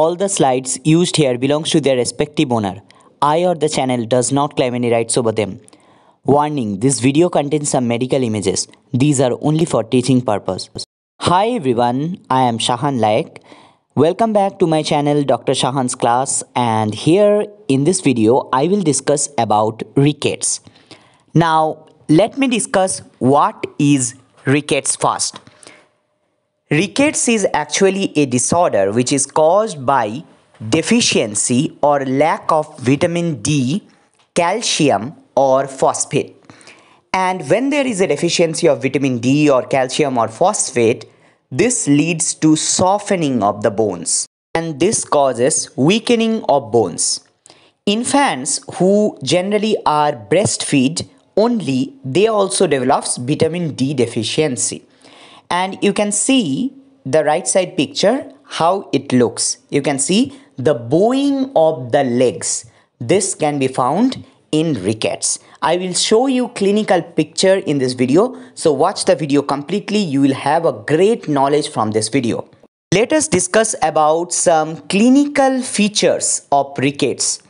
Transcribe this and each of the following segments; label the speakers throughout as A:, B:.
A: All the slides used here belongs to their respective owner. I or the channel does not claim any rights over them. Warning, this video contains some medical images. These are only for teaching purpose. Hi everyone, I am Shahan Laik. Welcome back to my channel Dr. Shahan's class and here in this video I will discuss about rickets. Now let me discuss what is rickets first. Rickets is actually a disorder which is caused by deficiency or lack of vitamin D, calcium, or phosphate. And when there is a deficiency of vitamin D or calcium or phosphate, this leads to softening of the bones and this causes weakening of bones. Infants who generally are breastfed only, they also develops vitamin D deficiency and you can see the right side picture how it looks. You can see the bowing of the legs. This can be found in rickets. I will show you clinical picture in this video. So watch the video completely. You will have a great knowledge from this video. Let us discuss about some clinical features of rickets.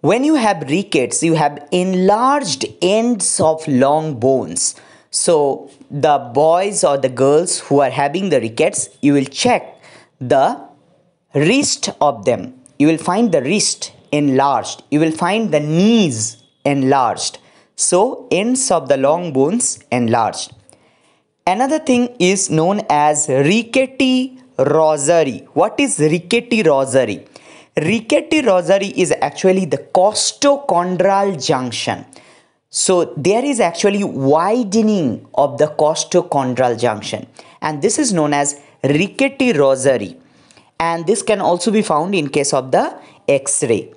A: When you have rickets, you have enlarged ends of long bones. So the boys or the girls who are having the rickets, you will check the wrist of them. You will find the wrist enlarged. You will find the knees enlarged. So, ends of the long bones enlarged. Another thing is known as rickety rosary. What is rickety rosary? Rickety rosary is actually the costochondral junction. So there is actually widening of the costochondral junction and this is known as rickety rosary and this can also be found in case of the x-ray.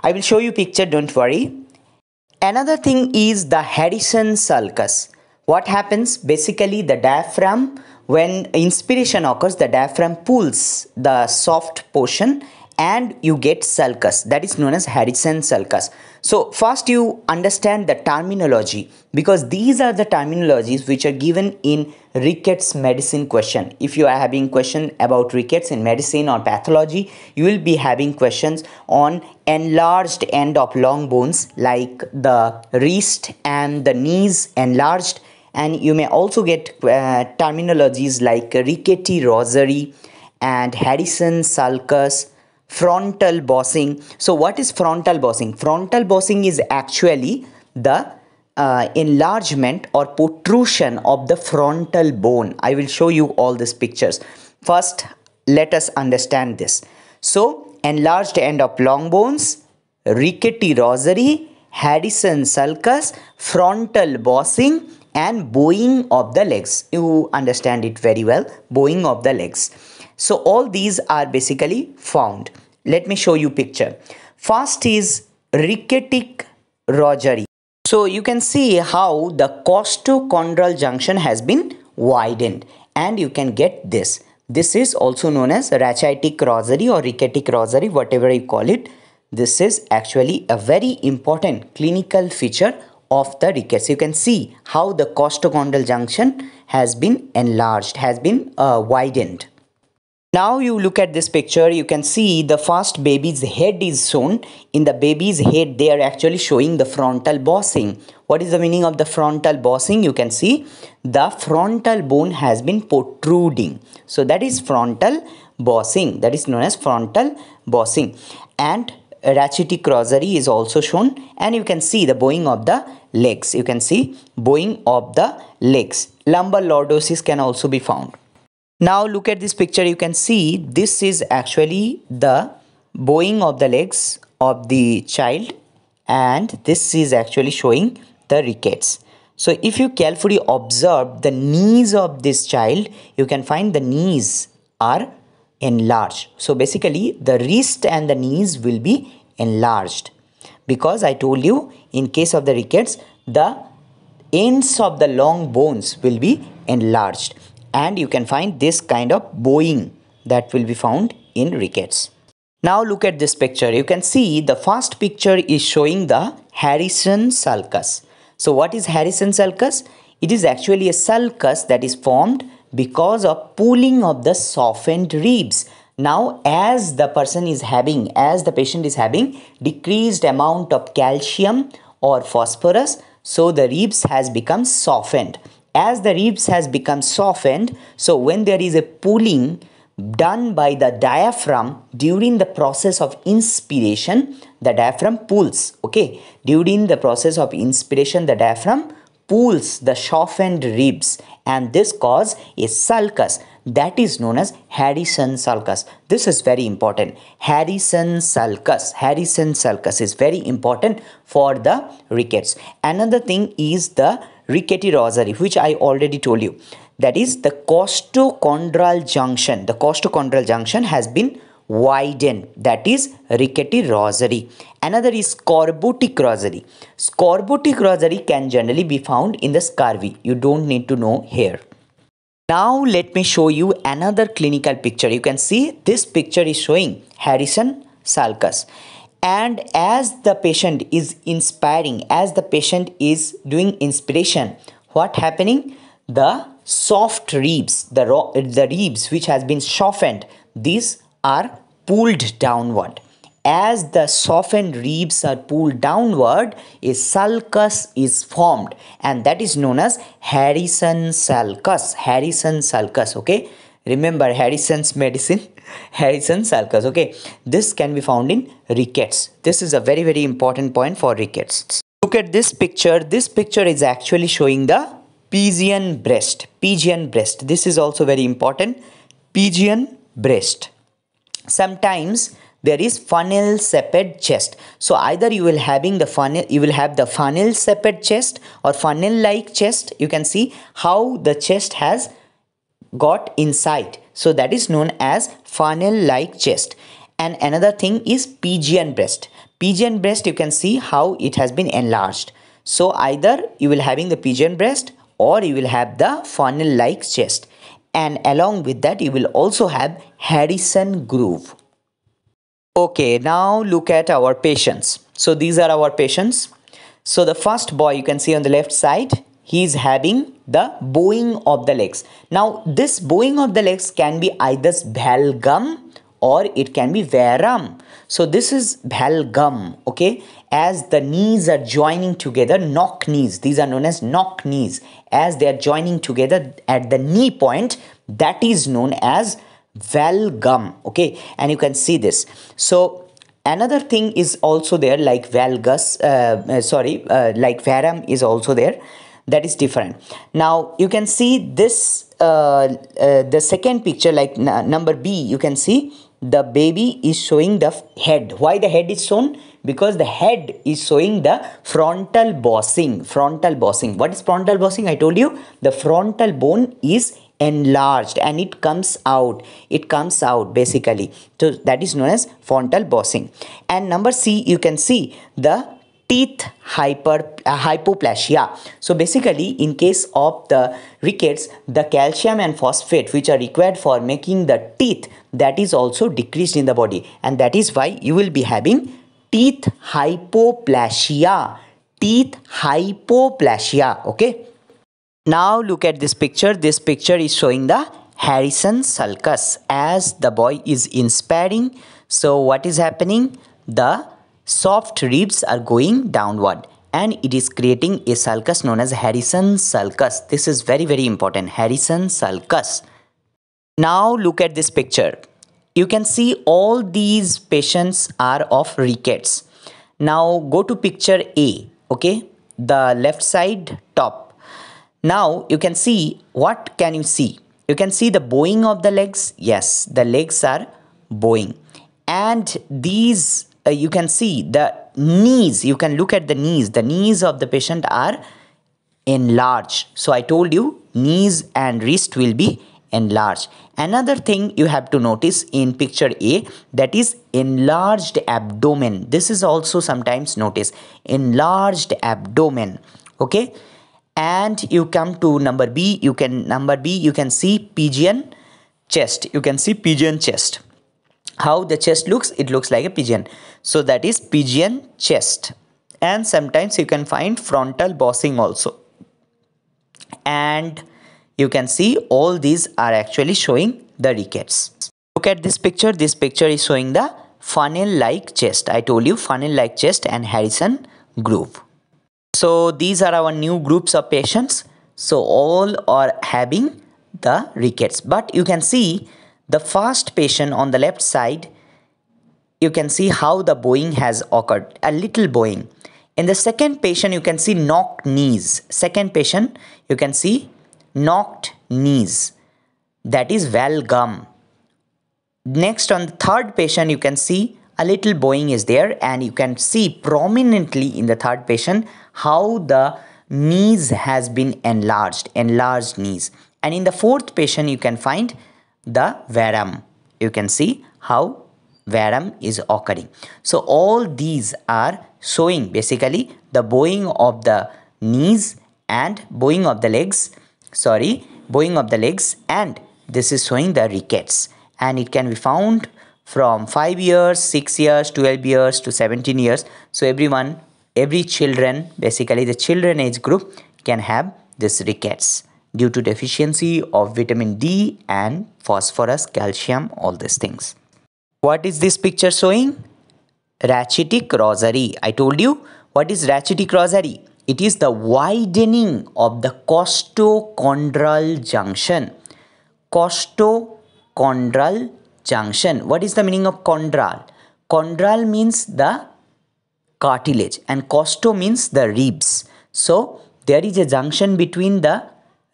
A: I will show you picture don't worry. Another thing is the Harrison sulcus. What happens basically the diaphragm when inspiration occurs the diaphragm pulls the soft portion and you get sulcus that is known as Harrison sulcus. So first you understand the terminology because these are the terminologies which are given in rickets medicine question. If you are having question about rickets in medicine or pathology, you will be having questions on enlarged end of long bones like the wrist and the knees enlarged and you may also get uh, terminologies like rickety rosary and Harrison sulcus frontal bossing. So what is frontal bossing? Frontal bossing is actually the uh, enlargement or protrusion of the frontal bone. I will show you all these pictures. First, let us understand this. So, enlarged end of long bones, rickety rosary, Harrison sulcus, frontal bossing and bowing of the legs. You understand it very well, bowing of the legs. So, all these are basically found. Let me show you picture. First is rickettic rosary. So you can see how the costochondral junction has been widened and you can get this. This is also known as rachitic rosary or rickettic rosary, whatever you call it. This is actually a very important clinical feature of the rickets. You can see how the costochondral junction has been enlarged, has been uh, widened. Now you look at this picture, you can see the first baby's head is shown. In the baby's head, they are actually showing the frontal bossing. What is the meaning of the frontal bossing? You can see the frontal bone has been protruding. So that is frontal bossing. That is known as frontal bossing. And ratchety crossery is also shown. And you can see the bowing of the legs. You can see bowing of the legs. Lumbar lordosis can also be found. Now look at this picture, you can see this is actually the bowing of the legs of the child and this is actually showing the rickets. So if you carefully observe the knees of this child, you can find the knees are enlarged. So basically the wrist and the knees will be enlarged because I told you in case of the rickets, the ends of the long bones will be enlarged and you can find this kind of bowing that will be found in rickets. Now look at this picture. You can see the first picture is showing the Harrison sulcus. So what is Harrison sulcus? It is actually a sulcus that is formed because of pulling of the softened ribs. Now as the person is having, as the patient is having decreased amount of calcium or phosphorus, so the ribs has become softened as the ribs has become softened so when there is a pulling done by the diaphragm during the process of inspiration the diaphragm pulls okay during the process of inspiration the diaphragm pulls the softened ribs and this cause a sulcus that is known as Harrison sulcus. This is very important. Harrison sulcus. Harrison sulcus is very important for the rickets. Another thing is the rickety rosary which i already told you that is the costochondral junction the costochondral junction has been widened that is rickety rosary another is scorbutic rosary scorbutic rosary can generally be found in the scurvy you don't need to know here now let me show you another clinical picture you can see this picture is showing harrison sulcus and as the patient is inspiring as the patient is doing inspiration what happening the soft ribs the raw, the ribs which has been softened these are pulled downward as the softened ribs are pulled downward a sulcus is formed and that is known as harrison sulcus harrison sulcus okay remember harrison's medicine Harrison's sulcus. Okay, this can be found in rickets. This is a very very important point for rickets. Look at this picture. This picture is actually showing the Pigeon breast. Pigeon breast. This is also very important. Pigeon breast. Sometimes there is funnel shaped chest so either you will having the funnel you will have the funnel shaped chest or funnel like chest you can see how the chest has got inside. So that is known as funnel-like chest. And another thing is Pigeon breast. Pigeon breast you can see how it has been enlarged. So either you will having the pigeon breast or you will have the funnel-like chest. And along with that you will also have Harrison groove. Okay, now look at our patients. So these are our patients. So the first boy you can see on the left side he is having the bowing of the legs. Now, this bowing of the legs can be either valgum or it can be varum. So, this is valgum. okay? As the knees are joining together, knock knees, these are known as knock knees. As they are joining together at the knee point, that is known as valgum, okay? And you can see this. So, another thing is also there like valgus uh, uh sorry uh, like varum is also there that is different now you can see this uh, uh, the second picture like number b you can see the baby is showing the head why the head is shown because the head is showing the frontal bossing frontal bossing what is frontal bossing i told you the frontal bone is enlarged and it comes out it comes out basically so that is known as frontal bossing and number c you can see the teeth hyper uh, hypoplasia so basically in case of the rickets the calcium and phosphate which are required for making the teeth that is also decreased in the body and that is why you will be having teeth hypoplasia teeth hypoplasia okay now look at this picture this picture is showing the harrison sulcus as the boy is inspiring so what is happening the soft ribs are going downward and it is creating a sulcus known as Harrison sulcus. This is very very important Harrison sulcus. Now look at this picture. You can see all these patients are of rickets. Now go to picture A okay the left side top. Now you can see what can you see? You can see the bowing of the legs. Yes the legs are bowing and these uh, you can see the knees you can look at the knees the knees of the patient are enlarged so i told you knees and wrist will be enlarged another thing you have to notice in picture a that is enlarged abdomen this is also sometimes noticed enlarged abdomen okay and you come to number b you can number b you can see pigeon chest you can see pigeon chest how the chest looks it looks like a pigeon so that is pigeon chest. And sometimes you can find frontal bossing also. And you can see all these are actually showing the rickets. Look at this picture. This picture is showing the funnel-like chest. I told you funnel-like chest and Harrison groove. So these are our new groups of patients. So all are having the rickets. But you can see the first patient on the left side you can see how the bowing has occurred, a little bowing. In the second patient, you can see knocked knees. Second patient, you can see knocked knees. That is valgum. Next, on the third patient, you can see a little bowing is there and you can see prominently in the third patient how the knees has been enlarged, enlarged knees. And in the fourth patient, you can find the varum. You can see how varum is occurring. So all these are showing basically the bowing of the knees and bowing of the legs, sorry, bowing of the legs and this is showing the rickets and it can be found from 5 years, 6 years, 12 years to 17 years. So everyone, every children, basically the children age group can have this rickets due to deficiency of vitamin D and phosphorus, calcium, all these things. What is this picture showing? Ratchetic rosary. I told you what is ratchetic rosary? It is the widening of the costochondral junction. Costochondral junction. What is the meaning of chondral? Chondral means the cartilage and costo means the ribs. So there is a junction between the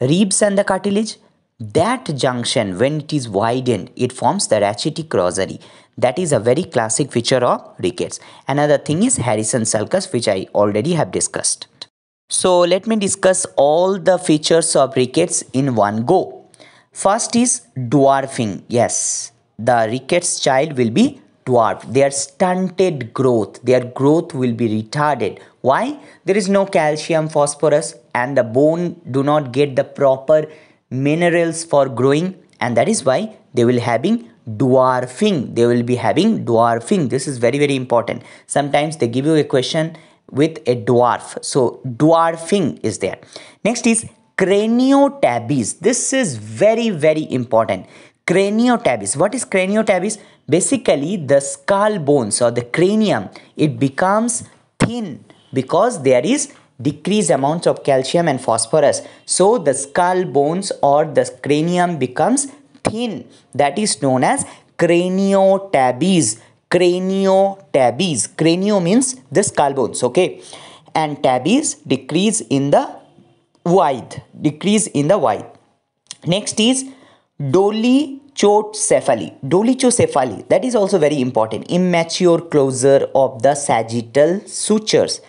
A: ribs and the cartilage. That junction, when it is widened, it forms the rachitic rosary. That is a very classic feature of rickets. Another thing is Harrison sulcus, which I already have discussed. So let me discuss all the features of rickets in one go. First is dwarfing. Yes, the rickets child will be dwarfed. Their stunted growth, their growth will be retarded. Why? There is no calcium, phosphorus and the bone do not get the proper minerals for growing and that is why they will having dwarfing they will be having dwarfing this is very very important sometimes they give you a question with a dwarf so dwarfing is there next is craniotabes this is very very important craniotabes what is craniotabes basically the skull bones or the cranium it becomes thin because there is decreased amounts of calcium and phosphorus. So the skull bones or the cranium becomes thin. That is known as craniotabes. Craniotabes. Cranio means the skull bones. Okay. And tabes decrease in the width. Decrease in the width. Next is dolichocephaly. Dolichocephaly. That is also very important. Immature closure of the sagittal sutures.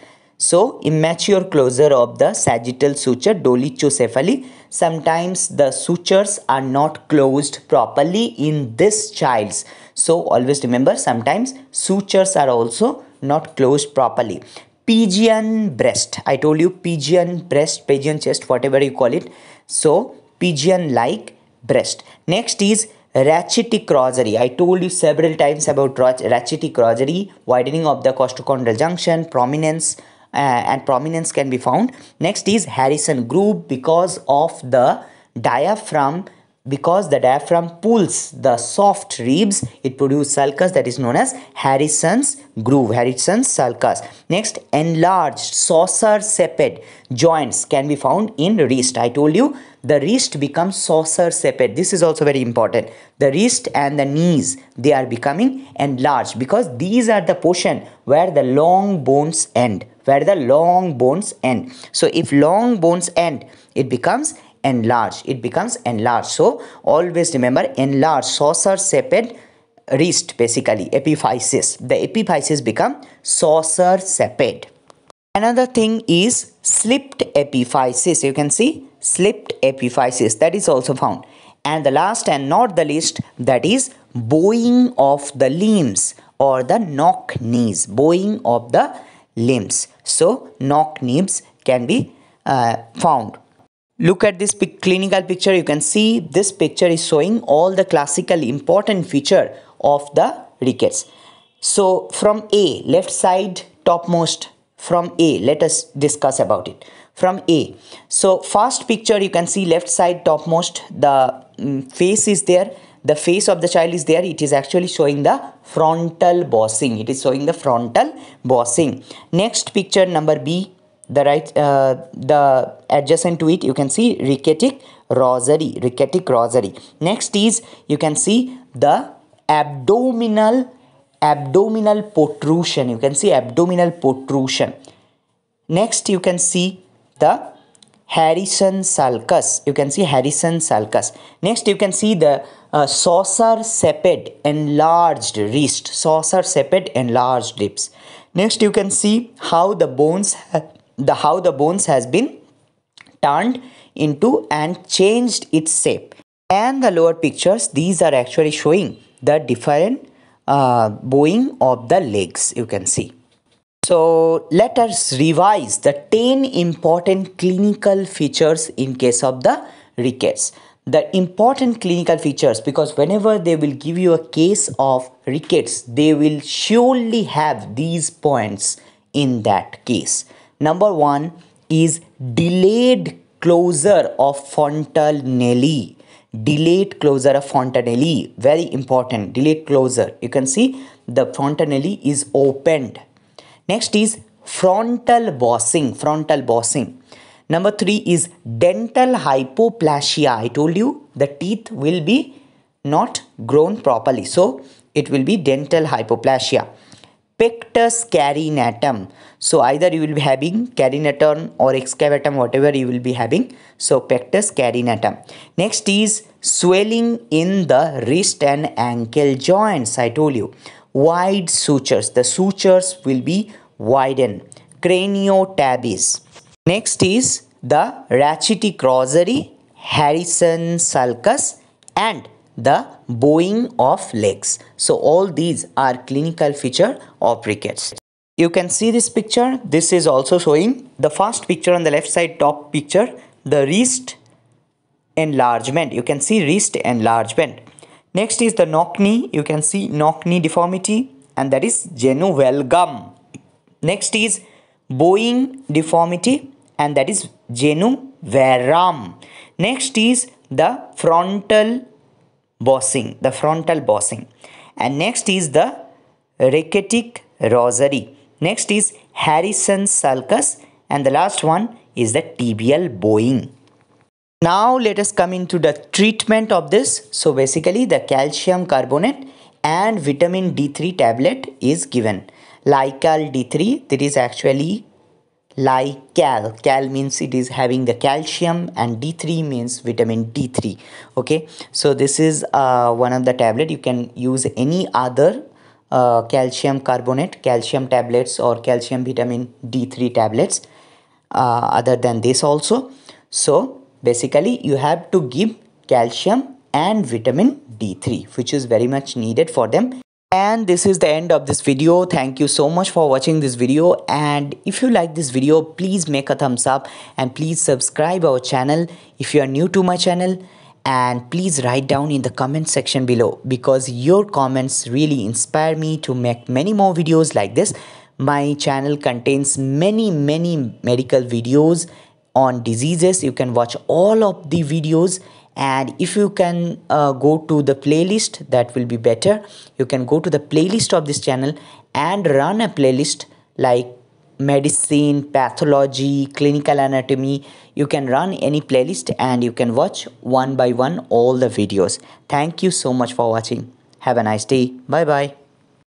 A: So immature closure of the sagittal suture dolichocephaly. Sometimes the sutures are not closed properly in this child. So always remember sometimes sutures are also not closed properly. Pigeon breast. I told you pigeon breast, pigeon chest, whatever you call it. So pigeon like breast. Next is ratchetic rosary. I told you several times about ratchetic rosary, widening of the costochondral junction, prominence, uh, and prominence can be found. Next is Harrison groove because of the diaphragm because the diaphragm pulls the soft ribs, it produces sulcus that is known as Harrison's groove, Harrison's sulcus. Next, enlarged saucer sepet joints can be found in wrist. I told you the wrist becomes saucer sepet. This is also very important. The wrist and the knees, they are becoming enlarged because these are the portion where the long bones end, where the long bones end. So if long bones end, it becomes enlarged it becomes enlarged so always remember enlarged saucer shaped wrist basically epiphysis the epiphysis become saucer shaped another thing is slipped epiphysis you can see slipped epiphysis that is also found and the last and not the least that is bowing of the limbs or the knock knees bowing of the limbs so knock knees can be uh, found Look at this pic clinical picture. You can see this picture is showing all the classical important feature of the rickets. So from A, left side, topmost, from A, let us discuss about it. From A, so first picture you can see left side topmost, the mm, face is there, the face of the child is there, it is actually showing the frontal bossing. It is showing the frontal bossing. Next picture number B, the right uh, the adjacent to it you can see riketic rosary riketic rosary next is you can see the abdominal abdominal protrusion you can see abdominal protrusion next you can see the Harrison sulcus. You can see Harrison sulcus. Next, you can see the uh, saucer sepet enlarged wrist. Saucer sepet enlarged ribs. Next, you can see how the bones the how the bones has been turned into and changed its shape and the lower pictures these are actually showing the different uh, bowing of the legs you can see so let us revise the 10 important clinical features in case of the rickets the important clinical features because whenever they will give you a case of rickets they will surely have these points in that case Number one is delayed closure of fontanelli. Delayed closure of fontanelli. Very important. Delayed closure. You can see the fontanelli is opened. Next is frontal bossing. Frontal bossing. Number three is dental hypoplasia. I told you the teeth will be not grown properly. So it will be dental hypoplasia pectus carinatum. So either you will be having carinatum or excavatum, whatever you will be having. So pectus carinatum. Next is swelling in the wrist and ankle joints. I told you. Wide sutures. The sutures will be widened. Craniotabes. Next is the Rachitic rosary, Harrison sulcus and the bowing of legs. So all these are clinical feature of rickets. You can see this picture. This is also showing the first picture on the left side top picture, the wrist enlargement. You can see wrist enlargement. Next is the knock knee. You can see knock knee deformity and that is genu Next is bowing deformity and that is genu Next is the frontal bossing, the frontal bossing. And next is the rachitic rosary. Next is Harrison's sulcus. And the last one is the tibial bowing. Now let us come into the treatment of this. So basically the calcium carbonate and vitamin D3 tablet is given. Lycal D3 that is actually like cal cal means it is having the calcium and d3 means vitamin d3 okay so this is uh, one of the tablet you can use any other uh, calcium carbonate calcium tablets or calcium vitamin d3 tablets uh, other than this also so basically you have to give calcium and vitamin d3 which is very much needed for them and this is the end of this video thank you so much for watching this video and if you like this video please make a thumbs up and please subscribe our channel if you are new to my channel and please write down in the comment section below because your comments really inspire me to make many more videos like this my channel contains many many medical videos on diseases you can watch all of the videos and if you can uh, go to the playlist that will be better you can go to the playlist of this channel and run a playlist like medicine pathology clinical anatomy you can run any playlist and you can watch one by one all the videos thank you so much for watching have a nice day bye bye